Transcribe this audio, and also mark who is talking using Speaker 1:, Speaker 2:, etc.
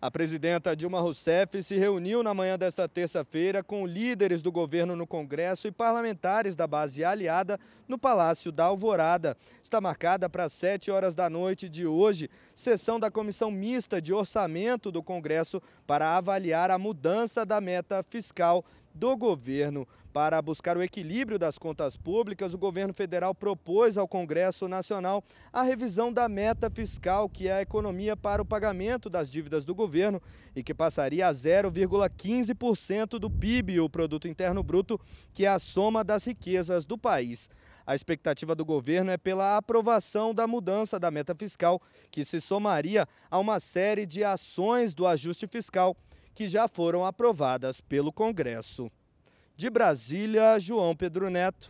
Speaker 1: A presidenta Dilma Rousseff se reuniu na manhã desta terça-feira com líderes do governo no Congresso e parlamentares da base aliada no Palácio da Alvorada. Está marcada para 7 horas da noite de hoje, sessão da Comissão Mista de Orçamento do Congresso para avaliar a mudança da meta fiscal do governo. Para buscar o equilíbrio das contas públicas, o governo federal propôs ao Congresso Nacional a revisão da meta fiscal, que é a economia para o pagamento das dívidas do governo e que passaria a 0,15% do PIB, o produto interno bruto, que é a soma das riquezas do país. A expectativa do governo é pela aprovação da mudança da meta fiscal, que se somaria a uma série de ações do ajuste fiscal que já foram aprovadas pelo Congresso. De Brasília, João Pedro Neto.